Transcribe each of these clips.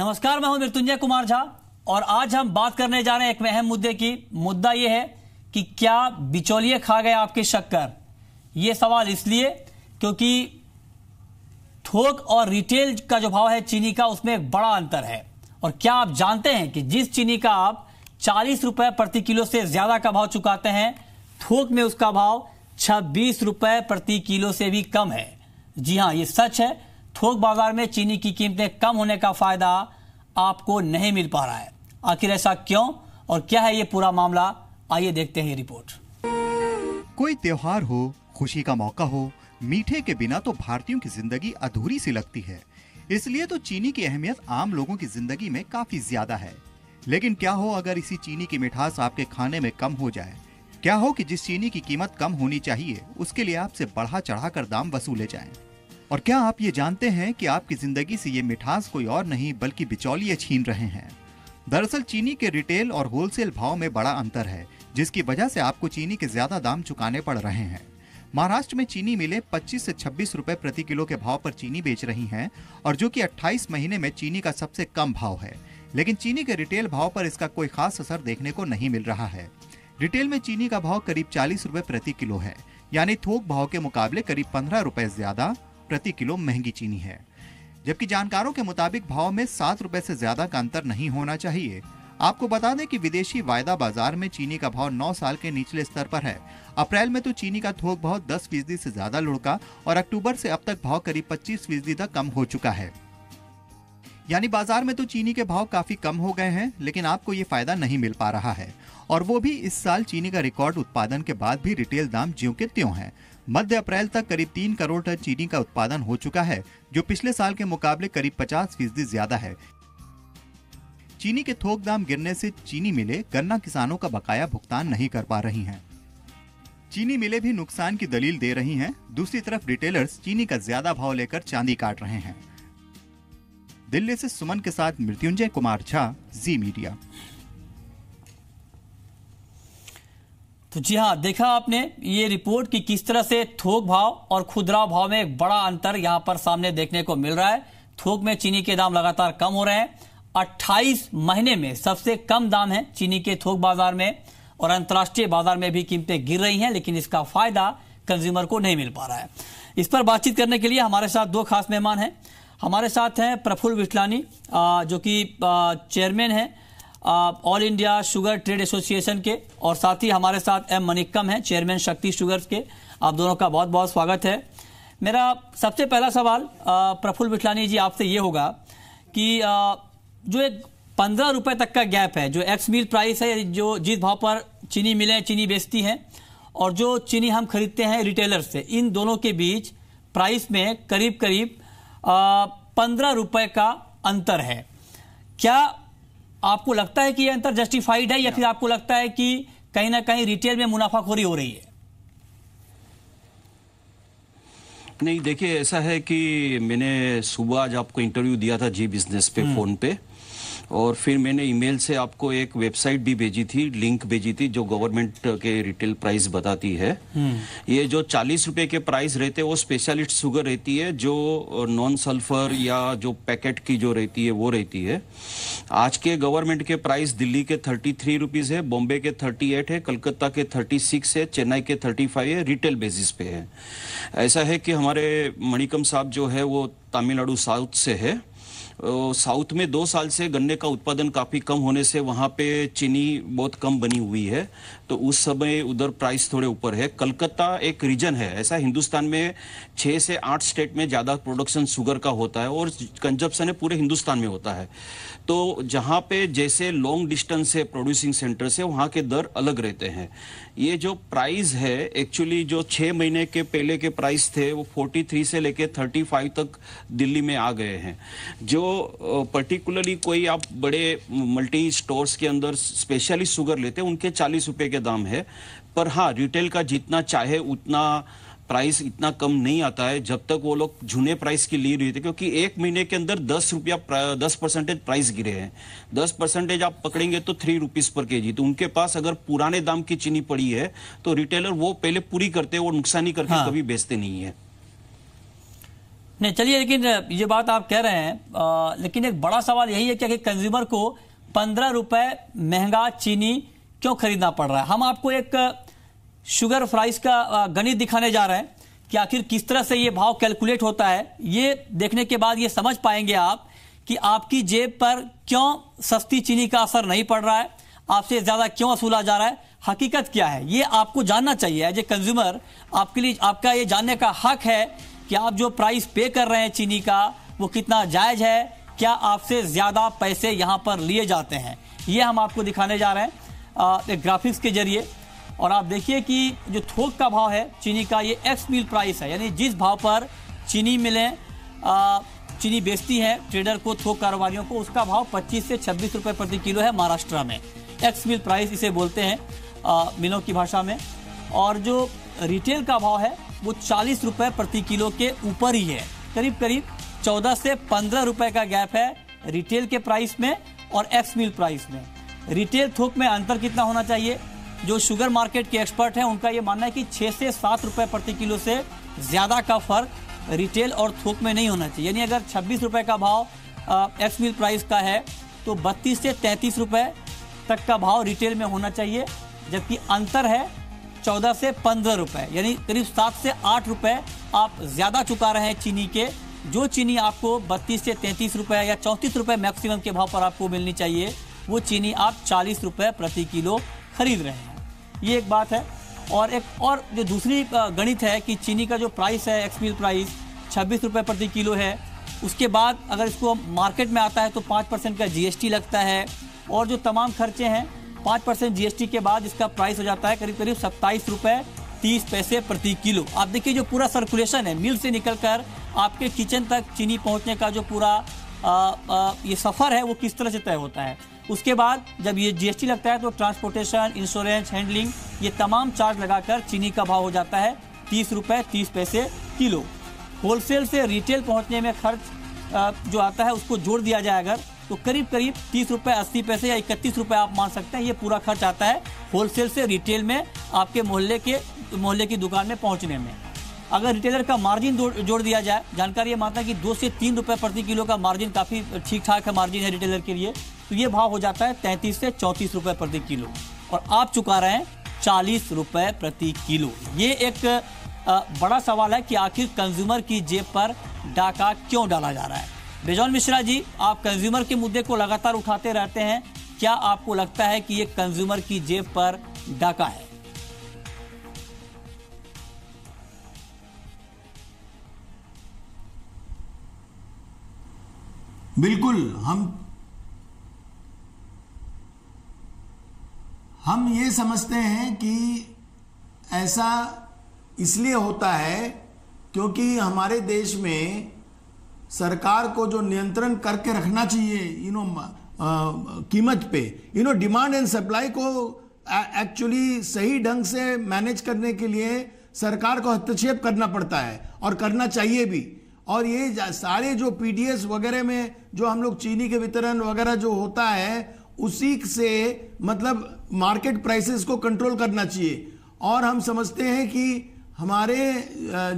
नमस्कार मैं हूं मृत्युंजय कुमार झा और आज हम बात करने जा रहे हैं एक अहम मुद्दे की मुद्दा यह है कि क्या बिचौलिए खा गए आपके शक्कर ये सवाल इसलिए क्योंकि थोक और रिटेल का जो भाव है चीनी का उसमें एक बड़ा अंतर है और क्या आप जानते हैं कि जिस चीनी का आप चालीस रुपए प्रति किलो से ज्यादा का भाव चुकाते हैं थोक में उसका भाव छब्बीस रुपए प्रति किलो से भी कम है जी हाँ ये सच है थोक बाजार में चीनी की कीमतें कम होने का फायदा आपको नहीं मिल पा रहा है आखिर ऐसा क्यों और क्या है ये पूरा मामला आइए देखते हैं रिपोर्ट कोई त्योहार हो खुशी का मौका हो मीठे के बिना तो भारतीयों की जिंदगी अधूरी सी लगती है इसलिए तो चीनी की अहमियत आम लोगों की जिंदगी में काफी ज्यादा है लेकिन क्या हो अगर इसी चीनी की मिठास आपके खाने में कम हो जाए क्या हो कि जिस चीनी की कीमत कम होनी चाहिए उसके लिए आपसे बढ़ा चढ़ा कर दाम वसूले जाएं। और क्या आप ये जानते हैं कि आपकी जिंदगी से ये मिठास कोई और नहीं बल्कि बिचौलिए छीन रहे हैं दरअसल चीनी के रिटेल और होलसेल भाव में बड़ा अंतर है जिसकी वजह से आपको चीनी के ज्यादा दाम चुकाने पड़ रहे हैं महाराष्ट्र में चीनी मिले 25 से 26 रुपए प्रति किलो के भाव पर चीनी बेच रही हैं और जो कि 28 महीने में चीनी का सबसे कम भाव है लेकिन चीनी के रिटेल भाव पर इसका कोई खास असर देखने को नहीं मिल रहा है रिटेल में चीनी का भाव करीब चालीस रूपए प्रति किलो है यानी थोक भाव के मुकाबले करीब पंद्रह रूपए ज्यादा प्रति किलो महंगी चीनी है जबकि जानकारों के मुताबिक भाव में सात रुपए से ज्यादा का अंतर नहीं होना चाहिए आपको बता दें कि विदेशी वायदा बाजार में चीनी का भाव 9 साल के निचले स्तर पर है अप्रैल में तो चीनी का थोक भाव 10 फीसदी से ज्यादा लुढ़का और अक्टूबर से अब तक भाव करीब 25 फीसदी तक कम हो चुका है यानी बाजार में तो चीनी के भाव काफी कम हो गए हैं लेकिन आपको ये फायदा नहीं मिल पा रहा है और वो भी इस साल चीनी का रिकॉर्ड उत्पादन के बाद भी रिटेल दाम ज्यो के त्यों हैं मध्य अप्रैल तक करीब तीन करोड़ टन चीनी का उत्पादन हो चुका है जो पिछले साल के मुकाबले करीब पचास फीसदी ज्यादा है चीनी के थोक दाम गिरने से चीनी मिले गन्ना किसानों का बकाया भुगतान नहीं कर पा रही हैं। चीनी मिले भी नुकसान की दलील दे रही हैं। दूसरी तरफ रिटेलर्स चीनी का ज्यादा भाव लेकर चांदी काट रहे हैं दिल्ली से सुमन के साथ मृत्युंजय कुमार झा जी मीडिया तो जी हाँ देखा आपने ये रिपोर्ट कि किस तरह से थोक भाव और खुदरा भाव में एक बड़ा अंतर यहाँ पर सामने देखने को मिल रहा है थोक में चीनी के दाम लगातार कम हो रहे हैं 28 महीने में सबसे कम दाम है चीनी के थोक बाजार में और अंतर्राष्ट्रीय बाजार में भी कीमतें गिर रही हैं लेकिन इसका फायदा कंज्यूमर को नहीं मिल पा रहा है इस पर बातचीत करने के लिए हमारे साथ दो खास मेहमान हैं हमारे साथ हैं प्रफुल्ल विटलानी जो कि चेयरमैन हैं all India sugar trade association के और साथ ही हमारे साथ एम मनिक्कम हैं चेयरमैन शक्ति शुगर्स के आप दोनों का बहुत बहुत स्वागत है मेरा सबसे पहला सवाल प्रफुल्ल मिठलानी जी आपसे ये होगा कि आ, जो एक पंद्रह रुपये तक का गैप है जो एक्स मिल प्राइस है जो जिस भाव पर चीनी मिले चीनी बेचती हैं और जो चीनी हम खरीदते हैं रिटेलर से इन दोनों के बीच प्राइस में करीब करीब पंद्रह रुपये का अंतर है क्या आपको लगता है कि यह अंतर जस्टिफाइड है या फिर आपको लगता है कि कहीं ना कहीं रिटेल में मुनाफाखोरी हो रही है नहीं देखिए ऐसा है कि मैंने सुबह आज आपको इंटरव्यू दिया था जी बिजनेस पे फोन हम्म। पे और फिर मैंने ईमेल से आपको एक वेबसाइट भी भेजी थी लिंक भेजी थी जो गवर्नमेंट के रिटेल प्राइस बताती है हम्म। ये जो चालीस रुपए के प्राइस रहते वो स्पेशलिस्ट शुगर रहती है जो नॉन सल्फर या जो पैकेट की जो रहती है वो रहती है आज के गवर्नमेंट के प्राइस दिल्ली के थर्टी थ्री रुपीज है बॉम्बे के थर्टी एट है कलकत्ता के थर्टी सिक्स है चेन्नई के थर्टी फाइव है रिटेल बेसिस पे है ऐसा है कि हमारे मणिकम साहब जो है वो तमिलनाडु साउथ से है साउथ में दो साल से गन्ने का उत्पादन काफ़ी कम होने से वहाँ पे चीनी बहुत कम बनी हुई है तो उस समय उधर प्राइस थोड़े ऊपर है कलकत्ता एक रीजन है ऐसा हिंदुस्तान में छः से आठ स्टेट में ज़्यादा प्रोडक्शन शुगर का होता है और कंजप्शन है पूरे हिंदुस्तान में होता है तो जहाँ पे जैसे लॉन्ग डिस्टेंस है प्रोड्यूसिंग सेंटर से वहाँ के दर अलग रहते हैं ये जो प्राइस है एक्चुअली जो छः महीने के पहले के प्राइस थे वो फोर्टी से लेके थर्टी तक दिल्ली में आ गए हैं जो पर्टिकुलरली कोई आप बड़े मल्टी स्टोर्स के अंदर स्पेशली शुगर लेते हैं उनके चालीस रुपये के के दाम है पर हाँ रिटेल का जितना चाहे उतना प्राइस इतना कम नहीं आता है जब तक वो लोग झूने प्राइस की ले रही थे क्योंकि एक महीने के अंदर दस रुपया दस परसेंटेज प्राइस गिरे हैं दस परसेंटेज आप पकड़ेंगे तो थ्री रुपीज पर केजी तो उनके पास अगर पुराने दाम की चीनी पड़ी है तो रिटेलर वो पहले पूरी करते हैं और नुकसानी करके हाँ। कभी बेचते नहीं है नहीं चलिए लेकिन ये बात आप कह रहे हैं आ, लेकिन एक बड़ा सवाल यही है कि कंज्यूमर को पंद्रह महंगा चीनी क्यों खरीदना पड़ रहा है हम आपको एक शुगर फ्राइस का गणित दिखाने जा रहे हैं कि आखिर किस तरह से ये भाव कैलकुलेट होता है ये देखने के बाद ये समझ पाएंगे आप कि आपकी जेब पर क्यों सस्ती चीनी का असर नहीं पड़ रहा है आपसे ज़्यादा क्यों वसूला जा रहा है हकीकत क्या है ये आपको जानना चाहिए एज ए कंज्यूमर आपके लिए आपका ये जानने का हक है कि आप जो प्राइस पे कर रहे हैं चीनी का वो कितना जायज़ है क्या आपसे ज़्यादा पैसे यहाँ पर लिए जाते हैं ये हम आपको दिखाने जा रहे हैं ग्राफिक्स के जरिए और आप देखिए कि जो थोक का भाव है चीनी का ये एक्स मिल प्राइस है यानी जिस भाव पर चीनी मिलें चीनी बेचती है ट्रेडर को थोक कारोबारियों को उसका भाव 25 से 26 रुपए प्रति किलो है महाराष्ट्र में एक्स मिल प्राइस इसे बोलते हैं मिलों की भाषा में और जो रिटेल का भाव है वो चालीस रुपये प्रति किलो के ऊपर ही है करीब करीब चौदह से पंद्रह रुपये का गैप है रिटेल के प्राइस में और एक्स मिल प्राइस में रिटेल थोक में अंतर कितना होना चाहिए जो शुगर मार्केट के एक्सपर्ट हैं उनका ये मानना है कि छः से सात रुपये प्रति किलो से ज़्यादा का फर्क रिटेल और थोक में नहीं होना चाहिए यानी अगर छब्बीस रुपये का भाव एक्स मिल प्राइस का है तो बत्तीस से तैंतीस रुपये तक का भाव रिटेल में होना चाहिए जबकि अंतर है चौदह से पंद्रह रुपये यानी करीब सात से आठ रुपये आप ज़्यादा चुका रहे हैं चीनी के जो चीनी आपको बत्तीस से तैंतीस रुपये या चौंतीस रुपये मैक्सिमम के भाव पर आपको मिलनी चाहिए वो चीनी आप चालीस रुपये प्रति किलो खरीद रहे हैं ये एक बात है और एक और जो दूसरी गणित है कि चीनी का जो प्राइस है एक्सपील प्राइस छब्बीस रुपये प्रति किलो है उसके बाद अगर इसको मार्केट में आता है तो पाँच परसेंट का जीएसटी लगता है और जो तमाम खर्चे हैं पाँच परसेंट जी के बाद इसका प्राइस हो जाता है करीब करीब सत्ताईस रुपये तीस पैसे प्रति किलो आप देखिए जो पूरा सर्कुलेशन है मिल से निकल कर आपके किचन तक चीनी पहुँचने का जो पूरा आ, आ, ये सफ़र है वो किस तरह से तय होता है उसके बाद जब ये जीएसटी लगता है तो ट्रांसपोर्टेशन इंश्योरेंस हैंडलिंग ये तमाम चार्ज लगाकर चीनी का भाव हो जाता है तीस रुपये तीस पैसे किलो होलसेल से रिटेल पहुंचने में खर्च जो आता है उसको जोड़ दिया जाए अगर तो करीब करीब तीस रुपये अस्सी पैसे या इकतीस रुपये आप मान सकते हैं ये पूरा खर्च आता है होलसेल से रिटेल में आपके मोहल्ले के मोहल्ले की दुकान में पहुंचने में अगर रिटेलर का मार्जिन जोड़ दिया जाए जानकारी ये मानता है कि दो से तीन रुपये प्रति किलो का मार्जिन काफ़ी ठीक ठाक है मार्जिन है रिटेलर के लिए तो ये भाव हो जाता है तैंतीस से चौंतीस रुपए प्रति किलो और आप चुका रहे हैं चालीस रुपए प्रति किलो ये एक बड़ा सवाल है कि आखिर कंज्यूमर की जेब पर डाका क्यों डाला जा रहा है बेजौन मिश्रा जी आप कंज्यूमर के मुद्दे को लगातार उठाते रहते हैं क्या आपको लगता है कि ये कंज्यूमर की जेब पर डाका है बिल्कुल हम हम ये समझते हैं कि ऐसा इसलिए होता है क्योंकि हमारे देश में सरकार को जो नियंत्रण करके रखना चाहिए यू नो कीमत पे you know demand and supply को एक्चुअली सही ढंग से मैनेज करने के लिए सरकार को हस्तक्षेप करना पड़ता है और करना चाहिए भी और ये सारे जो पीडीएस वगैरह में जो हम लोग चीनी के वितरण वगैरह जो होता है उसी से मतलब मार्केट प्राइसेस को कंट्रोल करना चाहिए और हम समझते हैं कि हमारे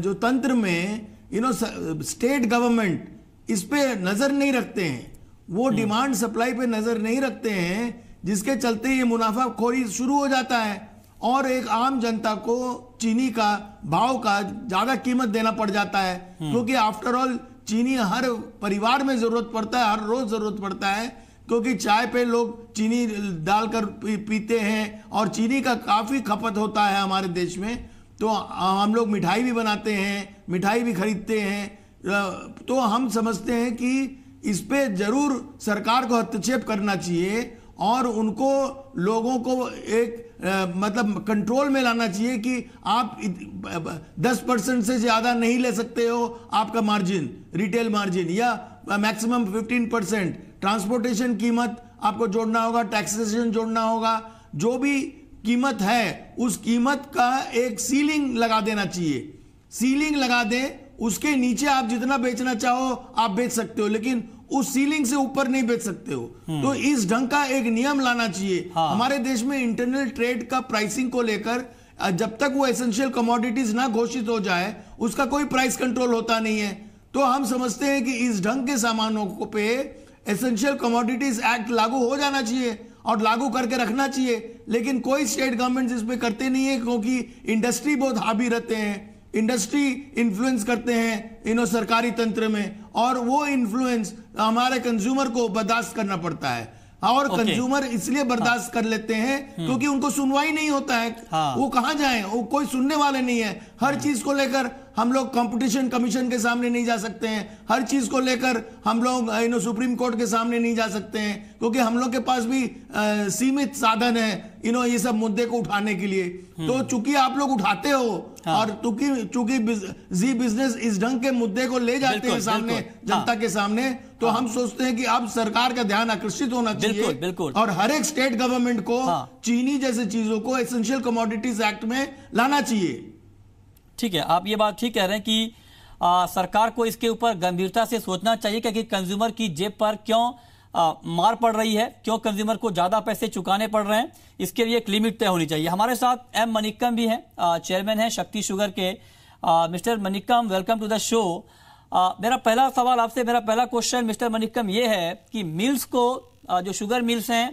जो तंत्र में यू नो स्टेट गवर्नमेंट इस पे नज़र नहीं रखते हैं वो डिमांड हम्म। सप्लाई पे नज़र नहीं रखते हैं जिसके चलते ये मुनाफाखोरी शुरू हो जाता है और एक आम जनता को चीनी का भाव का ज़्यादा कीमत देना पड़ जाता है हम्म। क्योंकि आफ्टर ऑल चीनी हर परिवार में ज़रूरत पड़ता है हर रोज़ ज़रूरत पड़ता है क्योंकि चाय पे लोग चीनी डालकर पी, पीते हैं और चीनी का काफ़ी खपत होता है हमारे देश में तो हम लोग मिठाई भी बनाते हैं मिठाई भी खरीदते हैं तो हम समझते हैं कि इस पर जरूर सरकार को हस्तक्षेप करना चाहिए और उनको लोगों को एक आ, मतलब कंट्रोल में लाना चाहिए कि आप दस परसेंट से ज़्यादा नहीं ले सकते हो आपका मार्जिन रिटेल मार्जिन या मैक्सिमम फिफ्टीन परसेंट ट्रांसपोर्टेशन कीमत आपको जोड़ना होगा टैक्सेशन जोड़ना होगा जो भी कीमत है उस कीमत का एक सीलिंग लगा देना चाहिए सीलिंग लगा दे उसके नीचे आप जितना बेचना चाहो आप बेच सकते हो लेकिन उस सीलिंग से ऊपर नहीं बेच सकते हो हम्म। तो इस ढंग का एक नियम लाना चाहिए हाँ। हमारे देश में इंटरनल ट्रेड का प्राइसिंग को लेकर जब तक वो एसेंशियल कमोडिटीज ना घोषित हो जाए उसका कोई प्राइस कंट्रोल होता नहीं है तो हम समझते हैं कि इस ढंग के सामानों को पे एसेंशियल कमोडिटीज एक्ट लागू हो जाना चाहिए और लागू करके रखना चाहिए लेकिन कोई स्टेट गवर्नमेंट इस पर करते नहीं है क्योंकि इंडस्ट्री बहुत हावी रहते हैं इंडस्ट्री इन्फ्लुएंस करते हैं इनो सरकारी तंत्र में और वो इन्फ्लुएंस हमारे कंज्यूमर को बर्दाश्त करना पड़ता है और okay. कंज्यूमर इसलिए बर्दाश्त हाँ। कर लेते हैं हम्म। क्योंकि उनको सुनवाई नहीं होता है हाँ। वो कहाँ जाए वो कोई सुनने वाले नहीं है हर हाँ। चीज को लेकर हम लोग कंपटीशन कमीशन के सामने नहीं जा सकते हैं हर चीज़ को लेकर हम लोग नो सुप्रीम कोर्ट के सामने नहीं जा सकते हैं क्योंकि हम लोग के पास भी आ, uh, सीमित साधन है यू नो ये सब मुद्दे को उठाने के लिए हम्म। तो चूंकि आप लोग उठाते हो हाँ। और चूंकि चूंकि जी बिजनेस इस ढंग के मुद्दे को ले जाते हैं सामने हाँ। जनता हाँ। के सामने तो हाँ। हम सोचते हैं कि अब सरकार का ध्यान आकर्षित होना चाहिए बिल्कुल, बिल्कुल। और हर एक स्टेट गवर्नमेंट को हाँ। चीनी जैसे चीजों को एसेंशियल कमोडिटीज एक्ट में लाना चाहिए ठीक है आप ये बात ठीक कह रहे हैं कि आ, सरकार को इसके ऊपर गंभीरता से सोचना चाहिए क्योंकि कंज्यूमर की जेब पर क्यों आ, मार पड़ रही है क्यों कंज्यूमर को ज़्यादा पैसे चुकाने पड़ रहे हैं इसके लिए एक लिमिट तय होनी चाहिए हमारे साथ एम मनिक्कम भी हैं चेयरमैन हैं शक्ति शुगर के आ, mister Manikkam welcome to the show आ, मेरा पहला सवाल आपसे मेरा पहला क्वेश्चन मिस्टर मनिकम ये है कि मिल्स को आ, जो शुगर मिल्स हैं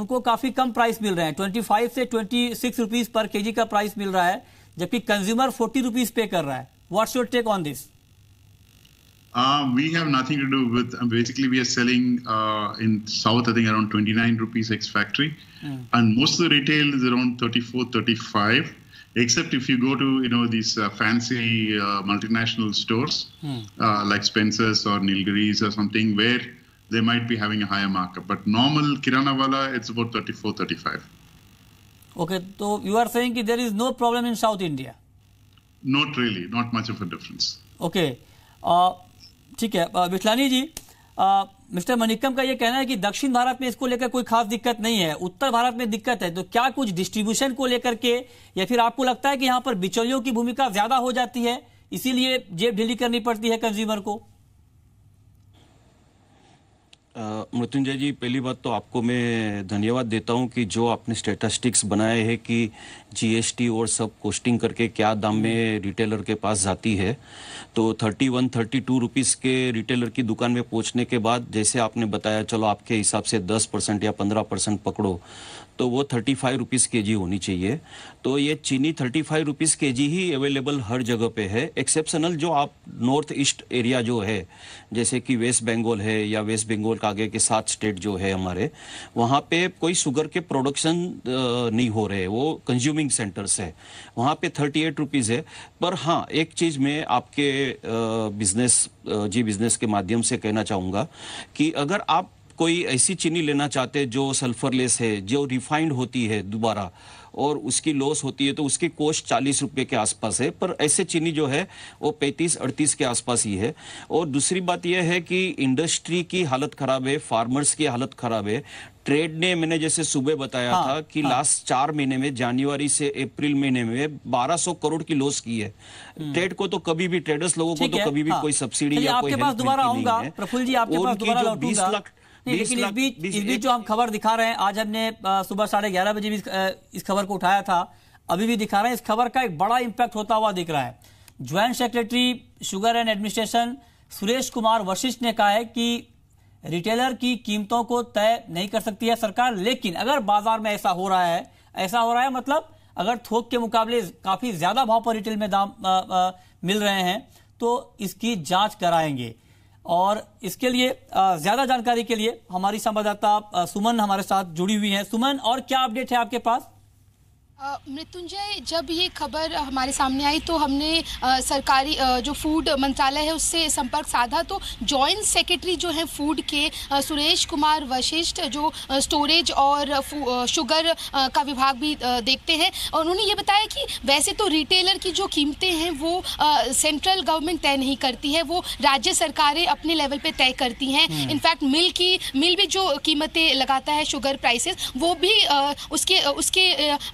उनको काफ़ी कम प्राइस मिल रहे हैं ट्वेंटी फाइव से ट्वेंटी सिक्स रुपीज़ पर के का प्राइस मिल रहा है जबकि कंज्यूमर फोर्टी रुपीज पे कर रहा है what's your take on this we have nothing to do with. Um, basically, we are selling uh, in South, I think, around 29 rupees ex factory. Mm. And most of the retail is around 34, 35, except if you go to, you know, these uh, fancy uh, multinational stores mm. like Spencer's or Nilgiris or something where they might be having a higher markup. But normal Kiranawala, it's about 34, 35. Okay, so you are saying that there is no problem in South India? Not really, not much of a difference. Okay, uh, ठीक है Bithlani uh, जी uh, mister Manikam का ये कहना है कि दक्षिण भारत में इसको लेकर कोई खास दिक्कत नहीं है उत्तर भारत में दिक्कत है तो क्या कुछ डिस्ट्रीब्यूशन को लेकर के या फिर आपको लगता है कि यहाँ पर बिचौलियों की भूमिका ज्यादा हो जाती है इसीलिए जेब ढीली करनी पड़ती है कंज्यूमर को मृत्युंजय जी पहली बात तो आपको मैं धन्यवाद देता हूं कि जो आपने स्टेटस्टिक्स बनाए हैं कि जीएसटी और सब कोस्टिंग करके क्या दाम में रिटेलर के पास जाती है तो thirty one thirty two rupees के रिटेलर की दुकान में पहुंचने के बाद जैसे आपने बताया चलो आपके हिसाब से दस परसेंट या पंद्रह परसेंट पकड़ो तो वो थर्टी फाइव रुपीज़ के जी होनी चाहिए तो ये चीनी थर्टी फाइव रुपीज़ के जी ही अवेलेबल हर जगह पे है एक्सेप्शनल जो आप नॉर्थ ईस्ट एरिया जो है जैसे कि वेस्ट बंगाल है या वेस्ट बंगाल का आगे के सात स्टेट जो है हमारे वहाँ पे कोई शुगर के प्रोडक्शन नहीं हो रहे वो कंज्यूमिंग सेंटर्स है वहाँ पे थर्टी एट रुपीज़ है पर हाँ एक चीज़ मैं आपके बिजनेस जी बिजनेस के माध्यम से कहना चाहूँगा कि अगर आप कोई ऐसी चीनी लेना चाहते जो सल्फरलेस है जो रिफाइंड होती है दोबारा और उसकी लॉस होती है तो उसकी कोस्ट चालीस रुपये के आसपास है पर ऐसे चीनी जो है वो पैंतीस अड़तीस के आसपास ही है और दूसरी बात यह है कि इंडस्ट्री की हालत ख़राब है फार्मर्स की हालत ख़राब है ट्रेड ने मैंने जैसे सुबह बताया हाँ, था कि हाँ, लास्ट चार महीने में जनवरी से अप्रैल महीने में 1200 करोड़ की लॉस की है ट्रेड हम्म। को तो कभी भी ट्रेडर्स लोगों को तो कभी भी हाँ, कोई सब्सिडी या कोई आपके पास दोबारा आऊंगा जी आपके पास दोबारा लौटूंगा लेकिन इस बीच इस बीच जो हम खबर दिखा रहे हैं आज हमने सुबह साढ़े ग्यारह बजे भी इस खबर को उठाया था अभी भी दिखा रहे हैं इस खबर का एक बड़ा इम्पैक्ट होता हुआ दिख रहा है joint secretary sugar and administration Suresh Kumar Vashishth ने कहा है कि रिटेलर की कीमतों को तय नहीं कर सकती है सरकार लेकिन अगर बाजार में ऐसा हो रहा है ऐसा हो रहा है मतलब अगर थोक के मुकाबले काफी ज्यादा भाव पर रिटेल में दाम आ, आ, मिल रहे हैं तो इसकी जांच कराएंगे और इसके लिए ज्यादा जानकारी के लिए हमारी संवाददाता सुमन हमारे साथ जुड़ी हुई है सुमन और क्या अपडेट है आपके पास मृत्युंजय जब ये खबर हमारे सामने आई तो हमने आ, सरकारी आ, जो फूड मंत्रालय है उससे संपर्क साधा तो जॉइंट सेक्रेटरी जो है फूड के आ, सुरेश कुमार वशिष्ठ जो स्टोरेज और शुगर का विभाग भी देखते हैं और उन्होंने ये बताया कि वैसे तो रिटेलर की जो कीमतें हैं वो सेंट्रल गवर्नमेंट तय नहीं करती है वो राज्य सरकारें अपने लेवल पर तय करती हैं इनफैक्ट हम्म। मिल की मिल भी जो कीमतें लगाता है शुगर प्राइसेस वो भी उसके उसके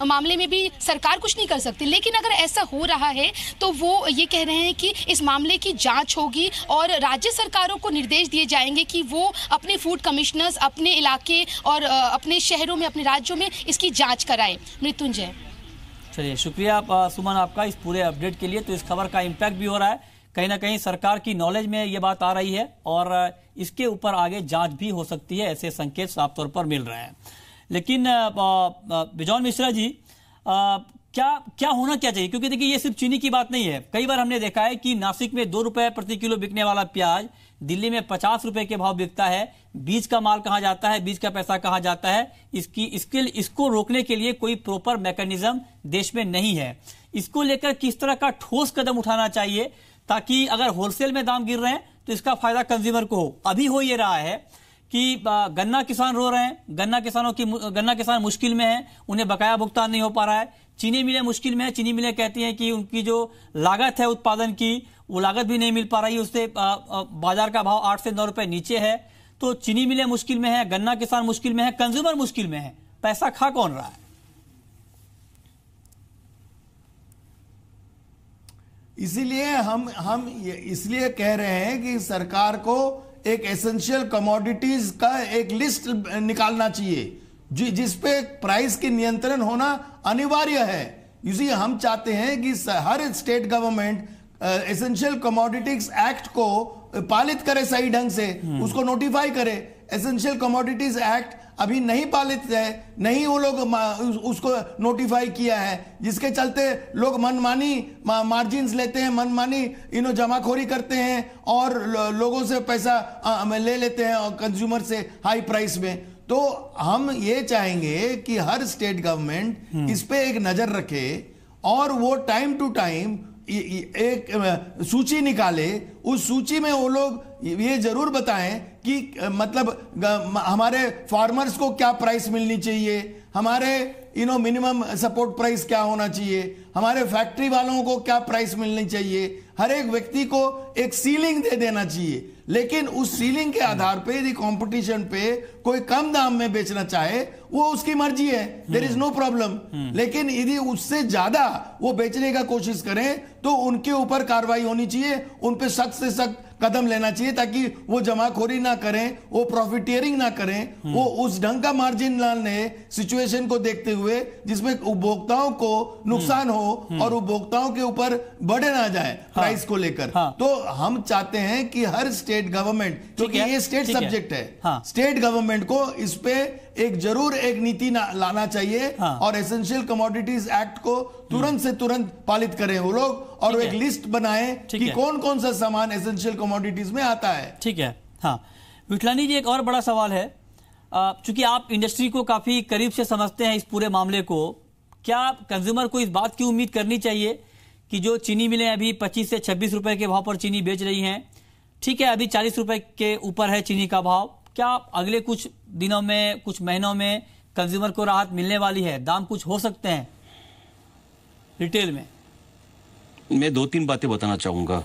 मामले मामले में भी सरकार कुछ नहीं कर सकती लेकिन अगर ऐसा हो रहा है तो वो ये कह रहे हैं कि इस मामले की जांच होगी और राज्य सरकारों को निर्देश दिए जाएंगे कि वो अपने फूड कमिश्नर्स अपने इलाके और अपने शहरों में अपने राज्यों में इसकी जाँच कराएं मृत्युंजय चलिए शुक्रिया आप, सुमन आपका इस पूरे अपडेट के लिए तो इस खबर का इम्पैक्ट भी हो रहा है कहीं ना कहीं सरकार की नॉलेज में ये बात आ रही है और इसके ऊपर आगे जांच भी हो सकती है ऐसे संकेत साफ तौर पर मिल रहे हैं लेकिन बिजौन मिश्रा जी क्या क्या होना क्या चाहिए क्योंकि देखिए ये सिर्फ चीनी की बात नहीं है कई बार हमने देखा है कि नासिक में दो रुपए प्रति किलो बिकने वाला प्याज दिल्ली में पचास रुपए के भाव बिकता है बीज का माल कहा जाता है बीज का पैसा कहा जाता है इसकी इसके इसको रोकने के लिए कोई प्रॉपर मैकेनिज्म देश में नहीं है इसको लेकर किस तरह का ठोस कदम उठाना चाहिए ताकि अगर होलसेल में दाम गिर रहे हैं तो इसका फायदा कंज्यूमर को हो अभी हो ये रहा है कि गन्ना किसान रो रहे हैं गन्ना किसानों की गन्ना किसान मुश्किल में है उन्हें बकाया भुगतान नहीं हो पा रहा है चीनी मिलें मुश्किल में है चीनी मिलें कहती हैं कि उनकी जो लागत है उत्पादन की वो लागत भी नहीं मिल पा रही उससे बाजार का भाव आठ से नौ रुपए नीचे है तो चीनी मिलें मुश्किल में है गन्ना किसान मुश्किल में है कंज्यूमर मुश्किल में है पैसा खा कौन रहा है इसीलिए हम हम इसलिए कह रहे हैं कि सरकार को एक एसेंशियल कमोडिटीज का एक लिस्ट निकालना चाहिए जि, जिस पे प्राइस के नियंत्रण होना अनिवार्य है इसी हम चाहते हैं कि हर state government essential commodities act को पालित करे सही ढंग से हम्म। उसको नोटिफाई करे एसेंशियल कमोडिटीज एक्ट अभी नहीं पालित है नहीं वो लोग उसको नोटिफाई किया है जिसके चलते लोग मनमानी मार्जिन लेते हैं मनमानी इनो जमाखोरी करते हैं और लोगों से पैसा ले लेते हैं और कंज्यूमर से हाई प्राइस में तो हम ये चाहेंगे कि हर स्टेट हम्म। गवर्नमेंट इस पर एक नजर रखे और वो टाइम टू टाइम एक सूची निकाले उस सूची में वो लोग ये जरूर बताएं कि मतलब हमारे फार्मर्स को क्या प्राइस मिलनी चाहिए हमारे you know minimum support price क्या होना चाहिए हमारे फैक्ट्री वालों को क्या प्राइस मिलनी चाहिए हर एक व्यक्ति को एक सीलिंग दे देना चाहिए लेकिन उस सीलिंग के आधार पे यदि कंपटीशन पे कोई कम दाम में बेचना चाहे वो उसकी मर्जी है देर इज नो प्रॉब्लम लेकिन यदि उससे ज्यादा वो बेचने का कोशिश करें तो उनके ऊपर कार्रवाई होनी चाहिए उन सख्त से सख्त कदम लेना चाहिए ताकि वो जमाखोरी ना करें वो प्रॉफिटियरिंग ना करें हम्म। वो उस ढंग का मार्जिन ना ले सिचुएशन को देखते हुए जिसमें उपभोक्ताओं को नुकसान हम्म। हो हम्म। और उपभोक्ताओं के ऊपर बढ़े ना जाए हाँ, प्राइस को लेकर हाँ, तो हम चाहते हैं कि हर स्टेट गवर्नमेंट क्योंकि ये स्टेट सब्जेक्ट है स्टेट गवर्नमेंट हाँ। को इस पे एक जरूर एक नीति लाना चाहिए हाँ। और एसेंशियल कमोडिटीज एक्ट को तुरंत हम्म। से तुरंत पालित करें वो लोग और एक लिस्ट बनाए कि कौन कौन सा सामान एसेंशियल कमोडिटीज में आता है ठीक है हाँ विठलानी जी एक और बड़ा सवाल है चूंकि आप इंडस्ट्री को काफी करीब से समझते हैं इस पूरे मामले को क्या कंज्यूमर को इस बात की उम्मीद करनी चाहिए कि जो चीनी मिले अभी पच्चीस से छब्बीस रुपए के भाव पर चीनी बेच रही है ठीक है अभी चालीस रुपए के ऊपर है चीनी का भाव क्या अगले कुछ दिनों में कुछ महीनों में कंज्यूमर को राहत मिलने वाली है दाम कुछ हो सकते हैं रिटेल में मैं दो तीन बातें बताना चाहूंगा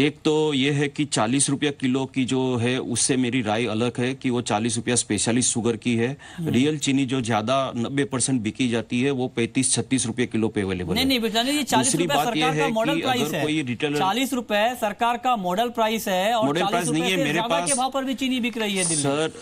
एक तो ये है कि चालीस रुपया किलो की जो है उससे मेरी राय अलग है कि वो चालीस रुपया स्पेशली शुगर की है रियल हम्म। चीनी जो ज्यादा नब्बे परसेंट बिकी जाती है वो पैंतीस छत्तीस रुपए किलो पे अवेलेबल नहीं, नहीं बेटा नहीं दूसरी बात यह है कि अगर कोई रिटेलर चालीस रुपए सरकार का मॉडल प्राइस है मॉडल प्राइस नहीं है मेरे पास भाव पर भी चीनी बिक रही है सर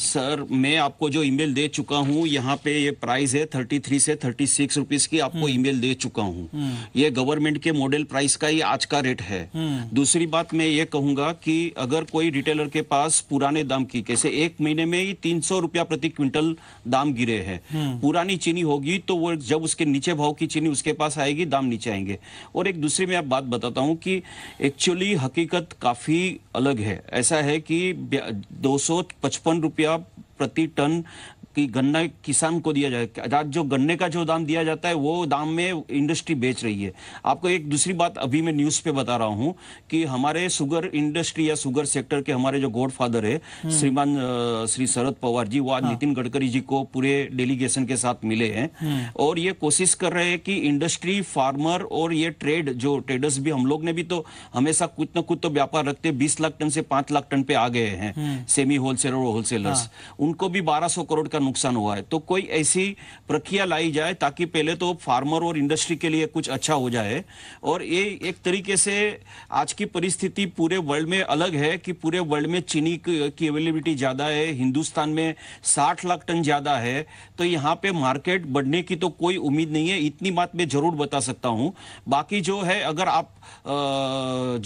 सर मैं आपको जो ईमेल दे चुका हूँ यहाँ पे ये प्राइस है थर्टी थ्री से थर्टी सिक्स रुपीज की आपको हम्म। ईमेल दे चुका हूँ हम्म। ये गवर्नमेंट के मॉडल प्राइस का ही आज का रेट है हम्म। दूसरी बात मैं ये कहूंगा कि अगर कोई रिटेलर के पास पुराने दाम की कैसे एक महीने में ही तीन सौ रुपया प्रति क्विंटल दाम गिरे है पुरानी चीनी होगी तो वो जब उसके नीचे भाव की चीनी उसके पास आएगी दाम नीचे आएंगे और एक दूसरी मैं आप बात बताता हूँ कि एक्चुअली हकीकत काफी अलग है ऐसा है कि दो सौ पचपन रुपया प्रति टन कि गन्ना किसान को दिया जाए आज जो गन्ने का जो दाम दिया जाता है वो दाम में इंडस्ट्री बेच रही है आपको एक दूसरी बात अभी मैं न्यूज़ पे बता रहा हूँ कि हमारे सुगर इंडस्ट्री या सुगर सेक्टर के हमारे जो गॉड फादर है श्रीमान श्री शरद पवार जी वो आज हाँ। नितिन गडकरी जी को पूरे डेलीगेशन के साथ मिले हैं हम्म। और ये कोशिश कर रहे हैं कि इंडस्ट्री फार्मर और ये ट्रेड जो ट्रेडर्स भी हम लोग ने भी तो हमेशा कुछ ना कुछ तो व्यापार रखते बीस लाख टन से पांच लाख टन पे आ गए हैं सेमी हम्म। होलसेलर और होलसेलर्स हाँ। उनको भी बारह करोड़ का नुकसान हुआ है तो कोई ऐसी प्रक्रिया लाई जाए ताकि पहले तो फार्मर और इंडस्ट्री के लिए कुछ अच्छा हो जाए और ये एक तरीके से आज की परिस्थिति पूरे वर्ल्ड में अलग है कि पूरे वर्ल्ड में चीनी की अवेलेबिलिटी ज़्यादा है हिंदुस्तान में साठ लाख टन ज़्यादा है तो यहाँ पे मार्केट बढ़ने की तो कोई उम्मीद नहीं है इतनी बात मैं ज़रूर बता सकता हूँ बाकी जो है अगर आप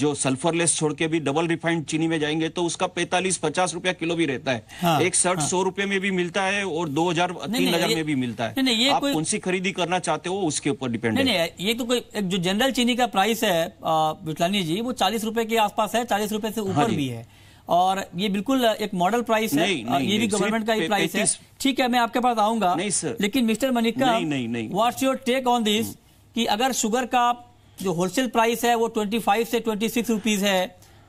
जो सल्फरलेस छोड़ के भी डबल रिफाइंड चीनी में जाएंगे तो उसका पैंतालीस पचास रुपया किलो भी रहता है हाँ, एक शर्ट हाँ। सौ रुपए में भी मिलता है और दो हजार तीन हजार में भी मिलता है नहीं, नहीं, आप कौन सी खरीदी करना चाहते हो उसके ऊपर डिपेंड नहीं, नहीं ये तो कोई जो जनरल चीनी का प्राइस है विटलानी जी वो चालीस रूपए के आसपास है चालीस रूपए से हाँ ऊपर भी है और ये बिल्कुल एक मॉडल प्राइस है ये भी गवर्नमेंट का ही प्राइस है ठीक है मैं आपके पास आऊंगा लेकिन मिस्टर मनिका नहीं नहीं what's your take on this कि अगर शुगर का जो होलसेल प्राइस है वो 25 से 26 रुपीस है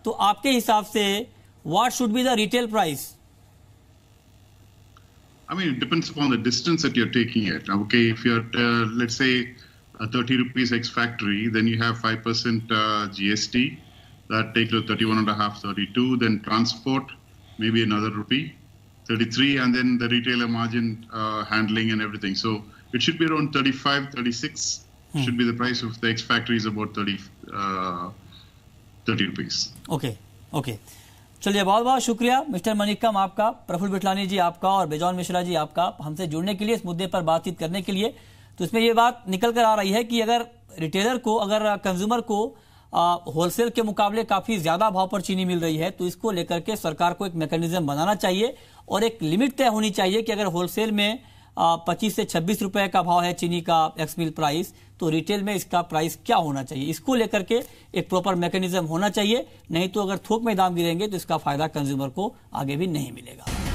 तो आपके हिसाब से what should be the retail price I mean, it depends upon the distance that you're taking it. Okay, if you're, uh, let's say, a 30 rupees x factory, then you have 5% uh, GST. That takes to 31 and a half, 32. Then transport, maybe another rupee, 33. And then the retailer margin uh, handling and everything. So it should be around 35, 36. Hmm. Should be the price of the x factory is about 30, uh, 30 rupees. Okay, okay. चलिए बहुत बहुत शुक्रिया mister मनिकम आपका प्रफुल बिठलानी जी आपका और बेजौन मिश्रा जी आपका हमसे जुड़ने के लिए इस मुद्दे पर बातचीत करने के लिए तो इसमें ये बात निकल कर आ रही है कि अगर रिटेलर को अगर कंज्यूमर को होलसेल के मुकाबले काफी ज्यादा भाव पर चीनी मिल रही है तो इसको लेकर के सरकार को एक मैकेनिज्म बनाना चाहिए और एक लिमिट तय होनी चाहिए कि अगर होलसेल में पच्चीस से छब्बीस रुपए का भाव है चीनी का एक्स मिल प्राइस तो रिटेल में इसका प्राइस क्या होना चाहिए इसको लेकर के एक प्रॉपर मैकेनिज्म होना चाहिए नहीं तो अगर थोक में दाम गिरेंगे तो इसका फायदा कंज्यूमर को आगे भी नहीं मिलेगा